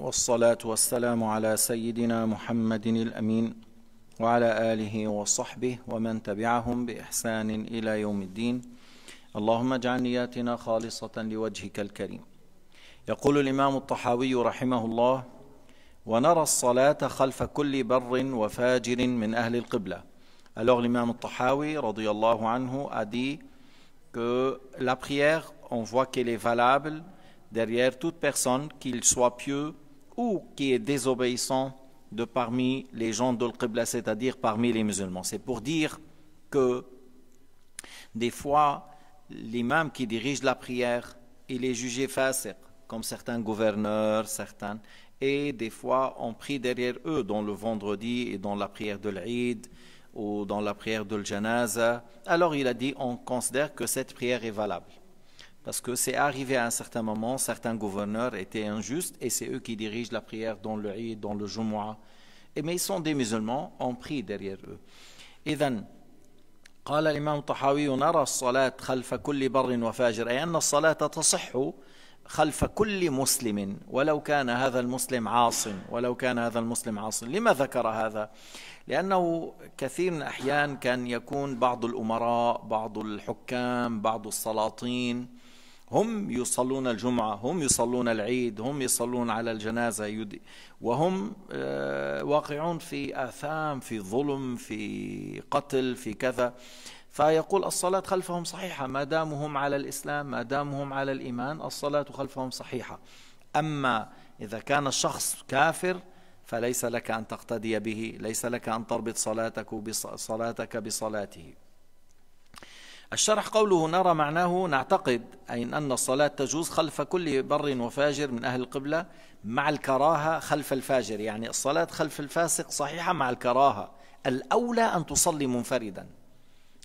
والصلاة والسلام على سيدنا محمد الأمين وعلى آله وصحبه ومن تبعهم بإحسان إلى يوم الدين اللهم اجعل نياتنا خالصة لوجهك الكريم يقول الإمام الطحاوي رحمه الله ونرى الصلاة خلف كل بر وفاجر من أهل القبلة Alors l'imam al-Tahawi, radiyallahu anhu, a dit que la prière, on voit qu'elle est valable derrière toute personne, qu'il soit pieux qui est désobéissant de parmi les gens de l'Qibla, c'est-à-dire parmi les musulmans. C'est pour dire que des fois, l'imam qui dirige la prière, il est jugé facile, comme certains gouverneurs, certains, et des fois, on prie derrière eux, dans le vendredi et dans la prière de l'Aïd ou dans la prière de l'Janaza. Alors il a dit, on considère que cette prière est valable. Parce que c'est arrivé à un certain moment, certains gouverneurs étaient injustes et c'est eux qui dirigent la prière dans le Eid, dans le Jumu'ah. Mais ils sont des musulmans, on prie derrière eux. Et donc, قال الإمام الطحاوي نرى الصلاة خلف كل بر وفاجر أي أن الصلاة تصح خلف كل مسلم ولو كان هذا المسلم عاص ولو كان هذا المسلم عاص لما ذكر هذا لأنه كثير من الأحيان كان يكون بعض الأمراء بعض الحكام بعض السلاطين هم يصلون الجمعة هم يصلون العيد هم يصلون على الجنازة يدي وهم آه، واقعون في آثام في ظلم في قتل في كذا فيقول الصلاة خلفهم صحيحة ما دامهم على الإسلام ما دامهم على الإيمان الصلاة خلفهم صحيحة أما إذا كان الشخص كافر فليس لك أن تقتدي به ليس لك أن تربط صلاتك بصلاتك بصلاته الشرح قوله نرى معناه نعتقد أي أن الصلاة تجوز خلف كل بر وفاجر من أهل القبلة مع الكراهة خلف الفاجر يعني الصلاة خلف الفاسق صحيحة مع الكراهة الأولى أن تصلي منفردا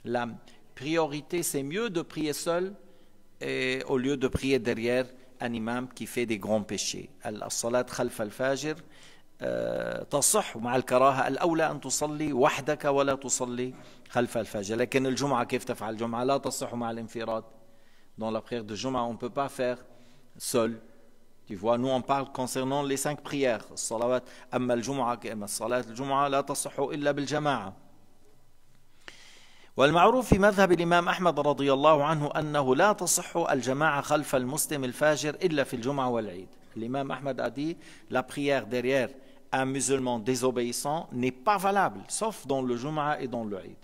لا priorité c'est mieux de prier seul au lieu de prier derrière un imam qui fait des grands péchés. الصلاة خلف الفاجر تصح مع الكراهة الأولى أن تصلي وحدك ولا تصلي خلف الفجر لكن الجمعة كيف تفعل الجمعة لا تصح مع الانفراد dans la prière de Juma, on ne peut pas faire seul. Tu vois, nous on parle concernant les cinq prières. الصلوات أما الجمعة أما الصلاة الجمعة لا تصح إلا بالجماعة. والمعروف في مذهب الإمام أحمد رضي الله عنه أنه لا تصح الجماعة خلف المسلم الفاجر إلا في الجمعة والعيد. الإمام أحمد أدي لا la prière derrière un musulman désobéissant n'est pas valable, sauf dans le Jum'a et dans le Eid.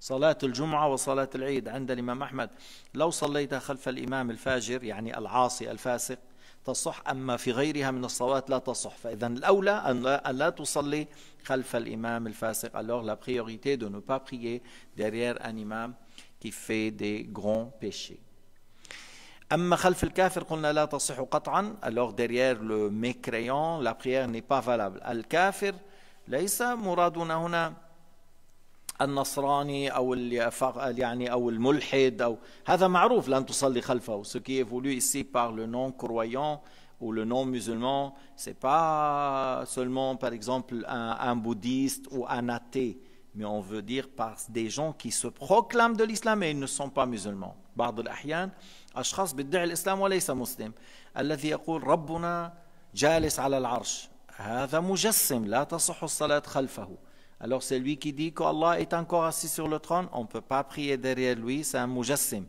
صلاة الجمعة وصلاة العيد عند الإمام أحمد لو صليت خلف الإمام الفاجر يعني العاصي الفاسق تصح أما في غيرها من الصلوات لا تصح فإذا الأولى أن لا تصلي خلف الإمام الفاسق alors la priorité de ne pas prier derrière un imam qui fait des grands péchés alors derrière le mécréant, la prière n'est pas valable. Al-kafir, ce qui est voulu ici par le non croyant ou le non musulman n'est pas seulement par exemple un, bouddhiste ou un athée mais on veut dire par des gens qui se proclament de l'islam et ils ne sont pas musulmans أشخاص بيدعي الإسلام وليس مسلم الذي يقول ربنا جالس على العرش هذا مجسم لا تصح الصلاة خلفه Alors celui qui dit Allah est encore assis sur le trône, on peut pas prier derrière lui, c'est un مجسم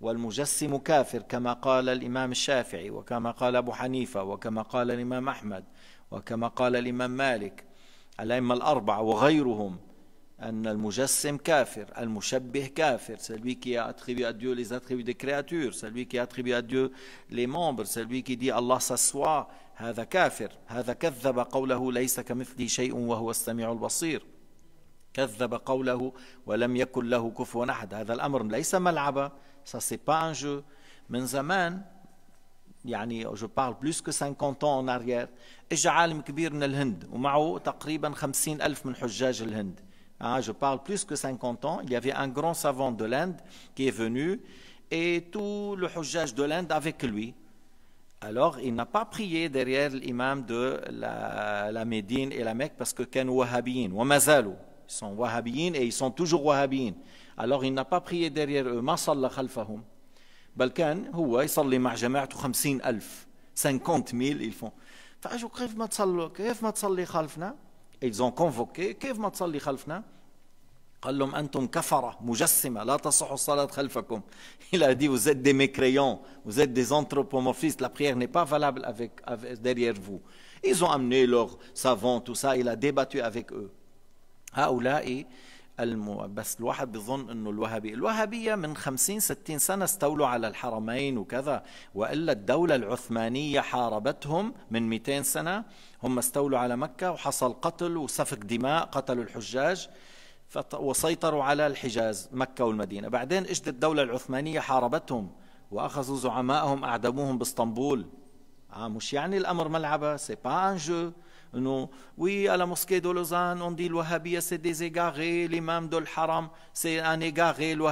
والمجسم كافر كما قال الإمام الشافعي وكما قال أبو حنيفة وكما قال الإمام أحمد وكما قال الإمام مالك الأئمة الأربعة وغيرهم أن المجسم كافر المشبه كافر celui qui attribue à Dieu les attributs des créatures celui qui attribue à Dieu les membres celui qui dit Allah s'assoit هذا كافر هذا كذب قوله ليس كمثله شيء وهو السميع البصير كذب قوله ولم يكن له كفوا أحد هذا الأمر ليس ملعبا ça c'est pas un jeu من زمان يعني je parle plus que 50 ans en arrière اجى عالم كبير من الهند ومعه تقريبا 50 ألف من حجاج الهند Hein, je parle plus que 50 ans. Il y avait un grand savant de l'Inde qui est venu et tout le hujjaj de l'Inde avec lui. Alors, il n'a pas prié derrière l'imam de la, Médine et la Mecque parce que kan wahhabiyin, wa Ils sont wahhabiyin et ils sont toujours wahhabiyin. Alors, il n'a pas prié derrière eux. Ma salla khalfahum. بل كان هو يصلي مع جماعته 50 000? ils font ils ont convoqué il a dit vous êtes des mécréants vous êtes des anthropomorphistes la prière n'est pas valable derrière vous ils ont amené leurs savants tout ça il a débattu avec eux et ?» المو... بس الواحد بيظن انه الوهبي الوهبية من 50 60 سنة استولوا على الحرمين وكذا وإلا الدولة العثمانية حاربتهم من 200 سنة هم استولوا على مكة وحصل قتل وسفك دماء قتلوا الحجاج فط... وسيطروا على الحجاز مكة والمدينة بعدين اجت الدولة العثمانية حاربتهم وأخذوا زعمائهم أعدموهم باسطنبول آه مش يعني الأمر ملعبة سي با ان جو Non. Oui, à la mosquée de Lausanne, on dit le wahhabi, c'est des égarés, l'imam de l'haram, c'est un égaré, le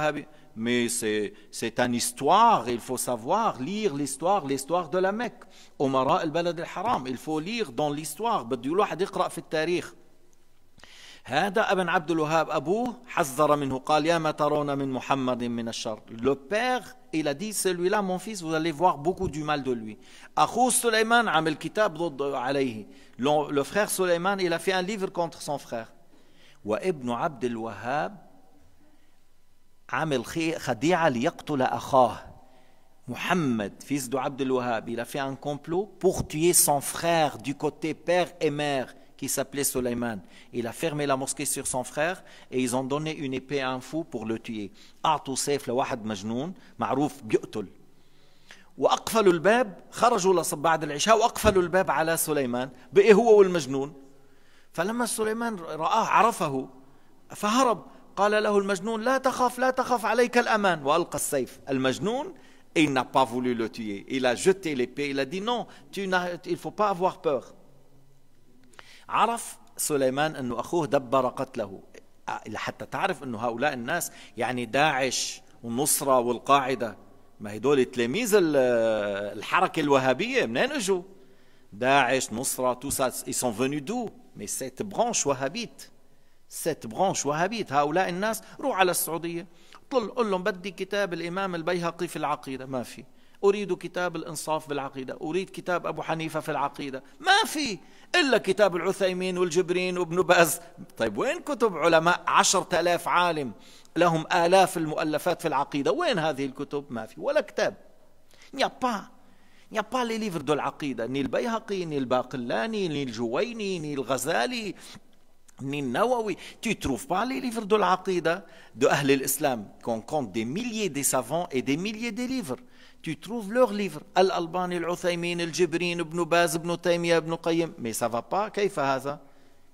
Mais c'est une histoire, il faut savoir lire l'histoire, l'histoire de la Mecque. Omara al-Balad al-Haram, il faut lire dans l'histoire le père il a dit celui-là mon fils vous allez voir beaucoup du mal de lui le frère Suleiman il a fait un livre contre son frère fils de il a fait un complot pour tuer son frère du côté père et mère. qui s'appelait Soleiman. Il a fermé la mosquée sur son frère et ils ont donné une épée à un fou pour le tuer. أعطوا سيف لواحد مجنون معروف بيقتل وأقفلوا الباب خرجوا بعد العشاء وأقفلوا الباب على سليمان بقي هو والمجنون فلما سليمان رآه عرفه فهرب قال له المجنون لا تخاف لا تخاف عليك الأمان وألقى السيف المجنون il n'a pas voulu le tuer. Il a jeté l'épée, il a dit non, tu il faut pas avoir peur. عرف سليمان أنه أخوه دبر قتله حتى تعرف أنه هؤلاء الناس يعني داعش والنصرة والقاعدة ما هدول تلاميذ الحركة الوهابية منين اجوا؟ داعش نصرة تو سا ils sont venus d'où mais cette وهابيت سيت برانش وهابيت هؤلاء الناس روح على السعودية قل لهم بدي كتاب الإمام البيهقي في العقيدة ما في أريد كتاب الإنصاف بالعقيدة أريد كتاب أبو حنيفة في العقيدة ما في إلا كتاب العثيمين والجبرين وابن باز طيب وين كتب علماء عشرة آلاف عالم لهم آلاف المؤلفات في العقيدة وين هذه الكتب ما في ولا كتاب يا با يا با لي ليفر دو العقيدة ني البيهقي ني الباقلاني ني الجويني ني الغزالي ني النووي تي تروف با لي ليفر دو العقيدة دو أهل الإسلام كون كونت دي ميليي دي سافون اي دي ميليي دي ليفر tu trouves leurs livres. Al-Albani, Al-Uthaymin, Al-Jibrin, Ibn Baz, Ibn Taymiyyah, Ibn Qayyim. Mais ça ne va pas. Qu'est-ce que كيف هذا؟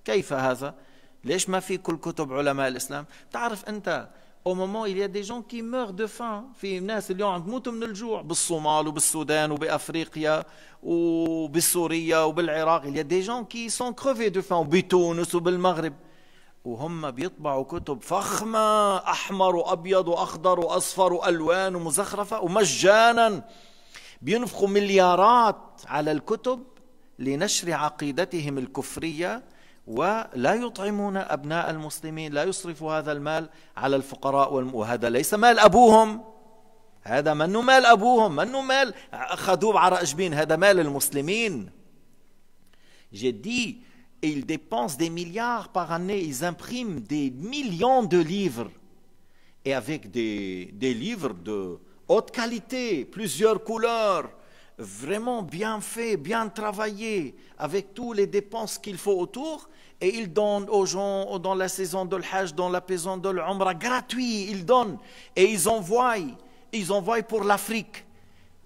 كيف هذا؟ ليش ما في كل كتب علماء الإسلام؟ تعرف أنت au moment il y a des gens qui meurent de faim في ناس اليوم عم تموتوا من الجوع بالصومال وبالسودان وبافريقيا وبسوريا وبالعراق il y a des gens qui sont crevés de faim بتونس وبالمغرب وهم بيطبعوا كتب فخمة أحمر وأبيض وأخضر وأصفر وألوان ومزخرفة ومجانا بينفقوا مليارات على الكتب لنشر عقيدتهم الكفرية ولا يطعمون أبناء المسلمين لا يصرفوا هذا المال على الفقراء وهذا ليس مال أبوهم هذا منه مال أبوهم منه مال أخذوه على جبين هذا مال المسلمين جدي et ils dépensent des milliards par année, ils impriment des millions de livres, et avec des, livres de haute qualité, plusieurs couleurs, vraiment bien faits, bien travaillés, avec toutes les dépenses qu'il faut autour, et ils donnent aux gens dans la saison de l'Hajj, dans la saison de l'Omra, gratuit, ils donnent, et ils envoient, ils envoient pour l'Afrique,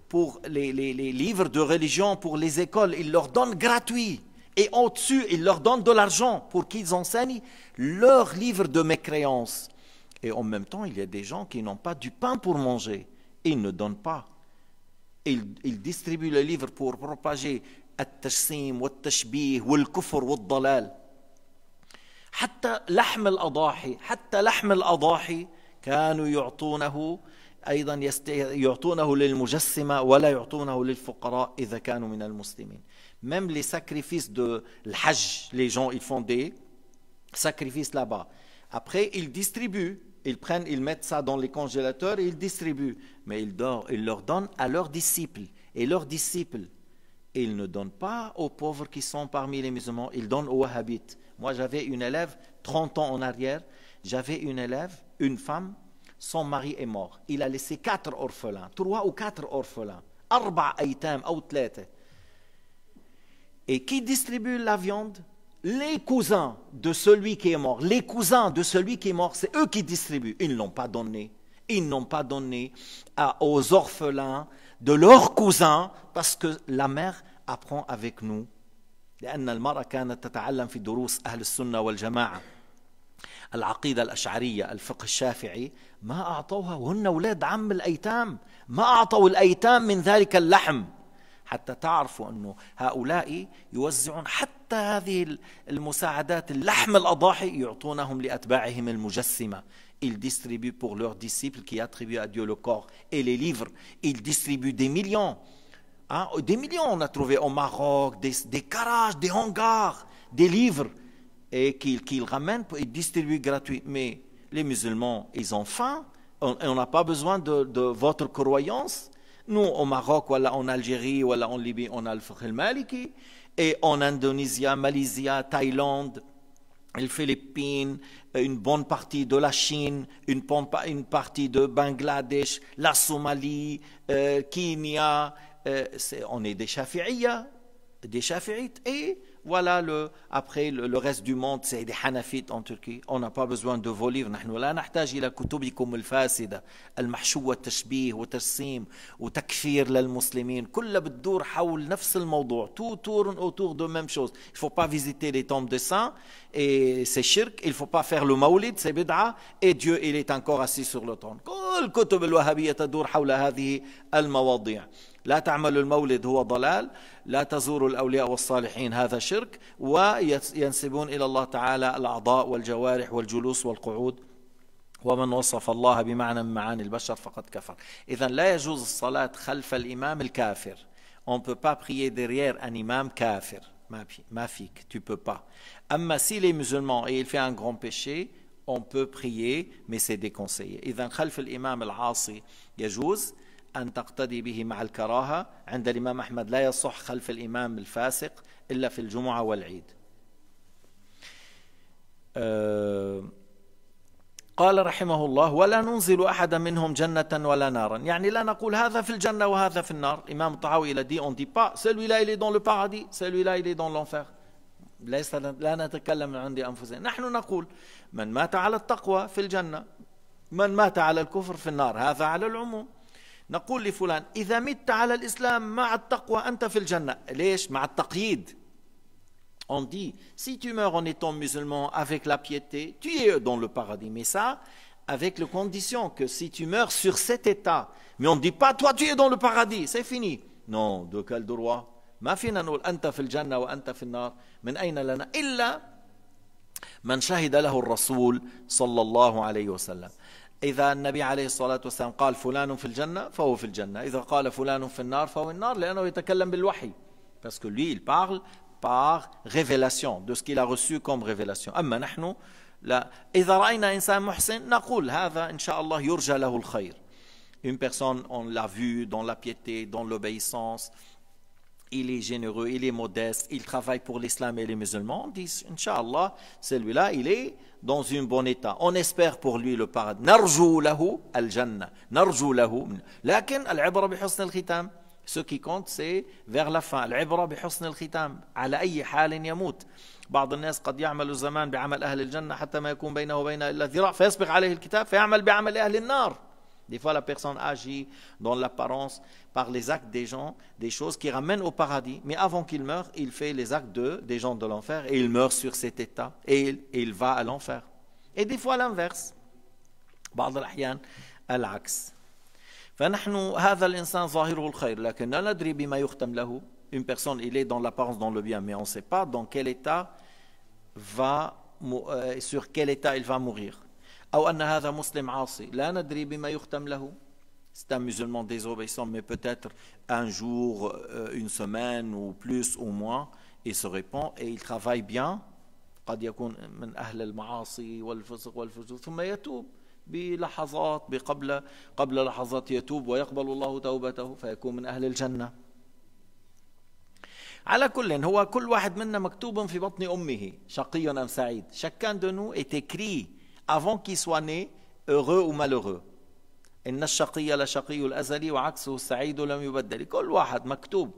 pour les, les livres de religion, pour les écoles, ils leur donnent gratuit et on dessus il leur donne de l'argent pour qu'ils enseignent leur livre de mécréance. Et en même temps, il y a des gens qui n'ont pas du pain pour manger et ils ne donnent pas. Ils, ils distribuent le livre pour propager التجسيم والتشبيه والكفر والضلال حتى لحم الأضاحي حتى لحم الأضاحي كانوا يعطونه même les sacrifices de l'Hajj, les gens, ils font des sacrifices là-bas. Après, ils distribuent, ils prennent, ils mettent ça dans les congélateurs et ils distribuent. Mais ils, ils leur donnent à leurs disciples. Et leurs disciples, ils ne donnent pas aux pauvres qui sont parmi les musulmans, ils donnent aux wahhabites. Moi, j'avais une élève, 30 ans en arrière, j'avais une élève, une femme, son mari est mort. Il a laissé quatre orphelins, trois ou quatre orphelins, arba aitam Et qui distribue la viande Les cousins de celui qui est mort. Les cousins de celui qui est mort, c'est eux qui distribuent. Ils ne l'ont pas donné. Ils n'ont pas donné aux orphelins de leurs cousins parce que la mère apprend avec nous. العقيدة الأشعرية الفقه الشافعي ما أعطوها وهن أولاد عم الأيتام ما أعطوا الأيتام من ذلك اللحم حتى تعرفوا أنه هؤلاء يوزعون حتى هذه المساعدات اللحم الأضاحي يعطونهم لأتباعهم المجسمة Ils distribuent pour leurs disciples qui attribuent à Dieu le corps et les livres. Ils distribuent des millions. Hein? Des millions, on a trouvé au Maroc, des, des garages, des hangars, des livres. et qu'ils ramènent, et distribuent gratuitement. Mais les musulmans, ils ont faim, on n'a pas besoin de, votre croyance. Nous, au Maroc, voilà, en Algérie, voilà, en Libye, on a le Fakhl Maliki, et en Indonésie, Malaisie, Thaïlande, les Philippines, une bonne partie de la Chine, une, partie de Bangladesh, la Somalie, euh, Kenya, euh, on est des Shafi'iyas, des Shafi'ites, et Voilà le, après le, le reste du monde, c'est des Hanafites en Turquie. On n'a pas besoin de vos livres. نحن لا نحتاج إلى كتبكم الفاسدة المحشوة تشبيه وترسيم وتكفير للمسلمين كلها بتدور حول نفس الموضوع. Tout tourne autour de même chose. Il faut pas visiter les tombes de saints et c'est shirk. Il faut pas faire le maulid, c'est bid'a. Et Dieu, il est encore assis sur le trône. كل كتب الوهابية تدور حول هذه المواضيع. لا تعملوا المولد هو ضلال لا تزوروا الأولياء والصالحين هذا شرك وينسبون إلى الله تعالى الأعضاء والجوارح والجلوس والقعود ومن وصف الله بمعنى من معاني البشر فقد كفر إذا لا يجوز الصلاة خلف الإمام الكافر On peut pas prier derrière un imam kafir. Mafik, tu peux pas. Amma si les musulmans et il fait un grand péché, on peut prier, mais c'est déconseillé. Et dans l'imam al-Asi, il y a juste. أن تقتدي به مع الكراهة عند الإمام أحمد لا يصح خلف الإمام الفاسق إلا في الجمعة والعيد أه، قال رحمه الله ولا ننزل أحدا منهم جنة ولا نارا يعني لا نقول هذا في الجنة وهذا في النار الإمام طعاوي لدي a dit on dit pas celui-là il est dans le paradis celui-là il est dans l'enfer ليس لا نتكلم عند أنفسنا نحن نقول من مات على التقوى في الجنة من مات على الكفر في النار هذا على العموم نقول لفلان مت على مع التقوى في ليش مع التقييد On dit, si tu meurs en étant musulman avec la piété, tu es dans le paradis. Mais ça, avec la condition que si tu meurs sur cet état, mais on ne dit pas, toi tu es dans le paradis, c'est fini. Non, de quel droit ma فينا نقول أنت في الجنة وأنت في النار من أين لنا إلا من شهد له الرسول sallallahu alayhi عليه وسلم إذا النبي عليه الصلاة والسلام قال فلان في الجنة فهو في الجنة إذا قال فلان في النار فهو النار لأنه يتكلم بالوحي parce que lui il parle par révélation de ce qu'il a reçu comme révélation أما نحن لا إذا رأينا إنسان محسن نقول هذا إن شاء الله يرجى له الخير une personne on l'a vu dans la piété dans l'obéissance il est généreux, il est modeste, il travaille pour l'islam et les musulmans, disent, Inch'Allah, celui-là, il est dans un bon état. On espère pour lui le paradis. Narjou lahu al-jannah. Narjou lahu. Lakin, al-ibra bi husn al-khitam. Ce qui compte, c'est vers la fin. Al-ibra bi-husn al-khitam. Ala أي halin يموت بعض الناس قد يعمل الزمان بعمل أهل الجنة حتى ما يكون بينه وبين إلا ذراع فيسبق عليه الكتاب فيعمل بعمل أهل النار Des fois, la personne agit dans l'apparence par les actes des gens, des choses qui ramènent au paradis. Mais avant qu'il meure, il fait les actes de, des gens de l'enfer et il meurt sur cet état et il, va à l'enfer. Et des fois, l'inverse. Une personne, il est dans l'apparence, dans le bien, mais on ne sait pas dans quel état va, euh, sur quel état il va mourir. أو أن هذا مسلم عاصي لا ندري بما يختم له C'est un musulman désobéissant, mais peut-être un jour, euh, une semaine ou plus ou moins, il se répand et il travaille bien. قد يكون من أهل المعاصي والفسق والفجور ثم يتوب بلحظات قبل لحظات يتوب ويقبل الله توبته فيكون من أهل الجنة على كل هو كل واحد منا مكتوب في بطن أمه شقي أم سعيد chacun de nous avant qu'il soit né, heureux ou malheureux. إن الشقي لشقي الأزلي وعكسه السعيد لم يبدل كل واحد مكتوب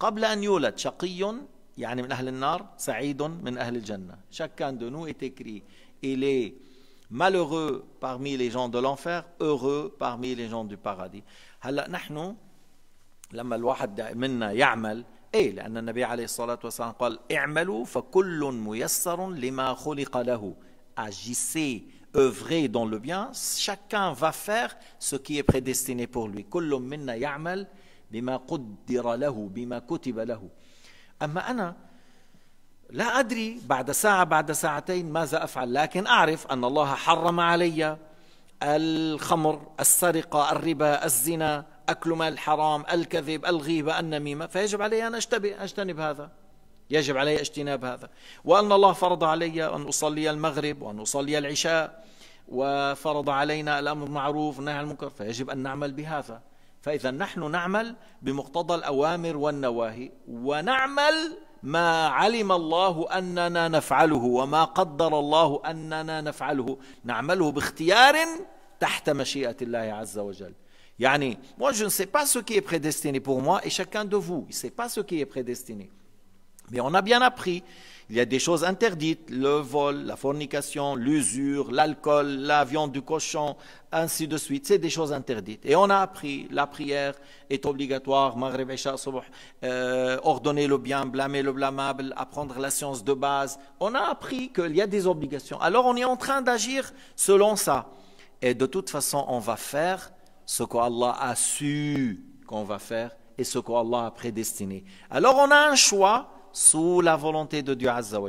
قبل أن يولد شقي يعني من أهل النار سعيد من أهل الجنة chacun de nous est écrit il est malheureux parmi les gens de l'enfer heureux parmi les gens du paradis هلأ نحن لما الواحد منا يعمل ايه لان النبي عليه الصلاه والسلام قال اعملوا فكل ميسر لما خلق له agissez, œuvrez dans le bien, chacun va faire ce qui est prédestiné pour lui. بما قدر له بما كتب له أما أنا لا أدري بعد ساعة بعد ساعتين ماذا أفعل لكن أعرف أن الله حرم علي الخمر السرقة الربا الزنا أكل مال الحرام الكذب الغيبة النميمة فيجب علي أن أجتنب هذا يجب علي اجتناب هذا وأن الله فرض علي أن أصلي المغرب وأن أصلي العشاء وفرض علينا الأمر معروف والنهي عن المنكر فيجب أن نعمل بهذا فإذا نحن نعمل بمقتضى الأوامر والنواهي ونعمل ما علم الله أننا نفعله وما قدر الله أننا نفعله نعمله باختيار تحت مشيئة الله عز وجل يعني moi je ne sais pas ce qui est prédestiné pour moi et chacun de vous il sait pas ce qui est prédestiné Mais on a bien appris, il y a des choses interdites, le vol, la fornication, l'usure, l'alcool, la viande du cochon, ainsi de suite. C'est des choses interdites. Et on a appris, la prière est obligatoire, euh, ordonner le bien, blâmer le blâmable, apprendre la science de base. On a appris qu'il y a des obligations. Alors on est en train d'agir selon ça. Et de toute façon, on va faire ce qu'Allah a su qu'on va faire et ce qu'Allah a prédestiné. Alors on a un choix sous la volonté de Dieu Azza wa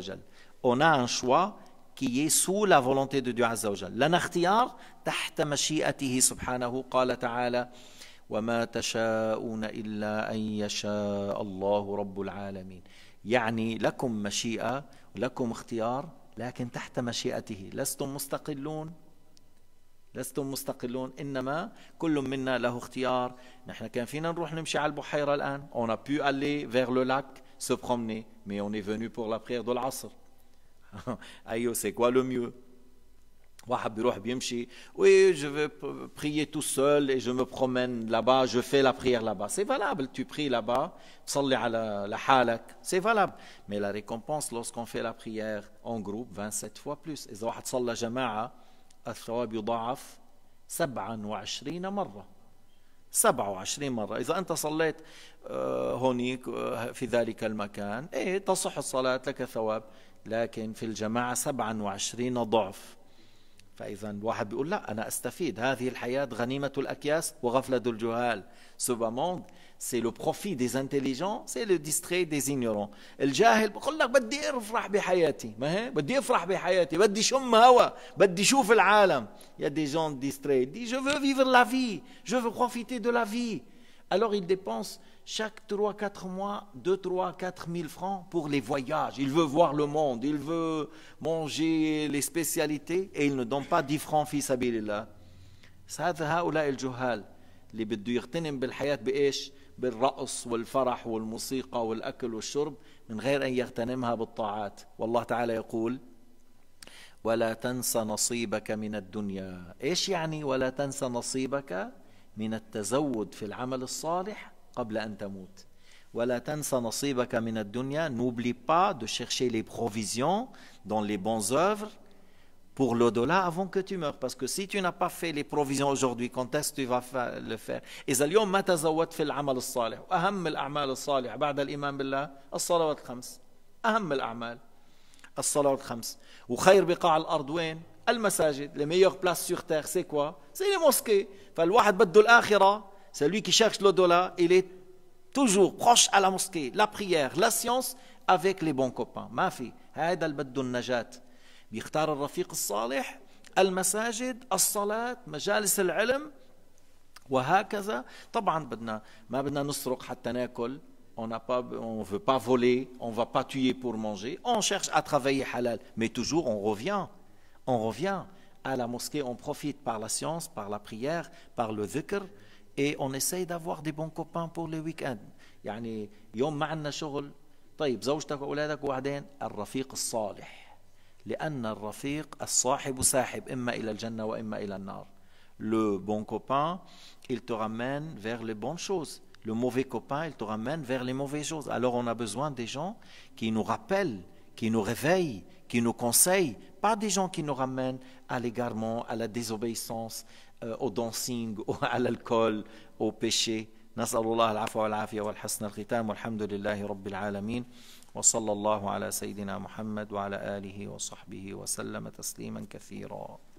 On a un choix qui est sous la volonté de Dieu Azza wa لنا اختيار تحت مشيئته سبحانه قال تعالى وما تشاءون إلا أن يشاء الله رب العالمين يعني لكم مشيئة لكم اختيار لكن تحت مشيئته لستم مستقلون لستم مستقلون انما كل منا له اختيار نحن كان فينا نروح نمشي على البحيره الان on a pu aller vers le lac se promener, mais on est venu pour la prière de l'Asr. Aïe, oh, c'est quoi le mieux oui, je vais prier tout seul et je me promène là-bas, je fais la prière là-bas. C'est valable, tu pries là-bas, c'est valable. Mais la récompense lorsqu'on fait la prière en groupe, 27 fois plus. إذا واحد صلى جماعة 27 مرة. 27 مرة إذا أنت صليت آه، هونيك آه، في ذلك المكان إيه تصح الصلاة لك ثواب لكن في الجماعة 27 ضعف Ce c'est le profit des intelligents, c'est le distrait des ignorants. Il y a des gens distraits. disent Je veux vivre la vie, je veux profiter de la vie. Alors ils dépensent. chaque 3-4 mois, 2, 3, 4 000 francs pour les voyages. Il veut voir le monde, il veut manger les spécialités et il ne donne pas 10 francs في سبيل الله. هذا هؤلاء الجهال اللي بده يغتنم بالحياة بإيش؟ بالرقص والفرح والموسيقى والأكل والشرب من غير أن يغتنمها بالطاعات والله تعالى يقول ولا تنس نصيبك من الدنيا إيش يعني ولا تنس نصيبك من التزود في العمل الصالح قبل أن تموت ولا تنسى نصيبك من الدنيا n'oublie pas de chercher les provisions dans les bonnes œuvres pour l'au-delà avant que tu meurs parce que si tu n'as pas fait les provisions aujourd'hui quand est-ce que tu vas le faire إذا اليوم ما تزودت في العمل الصالح وأهم الأعمال الصالحة بعد الإيمان بالله الصلوات الخمس أهم الأعمال الصلوات الخمس وخير بقاع الأرض وين المساجد les meilleures places sur terre c'est quoi c'est les mosquées فالواحد بده الآخرة Celui qui cherche le delà il est toujours proche à la mosquée, la prière, la science, avec les bons copains. al-rafiq najat, salih masajid el salat majalis ilm wa hakaza. Taban ma hatta on ne veut pas voler, on ne va pas tuer pour manger, on cherche à travailler halal. Mais toujours, on revient, on revient à la mosquée, on profite par la science, par la prière, par le dhikr, et on essaye d'avoir des bons copains pour le week end يعني يوم ما عندنا شغل طيب زوجتك وبعدين الرفيق الصالح الرفيق ساحب le bon copain il te ramène vers les bonnes choses le mauvais copain il te ramène vers les mauvaises choses alors on a besoin des gens qui nous rappellent qui nous réveillent qui nous conseillent pas des gens qui nous ramènent à l'égarement à la désobéissance او دانسينغ او على الكول او بيشي نسأل الله العفو والعافية والحسن الختام والحمد لله رب العالمين وصلى الله على سيدنا محمد وعلى آله وصحبه وسلم تسليما كثيرا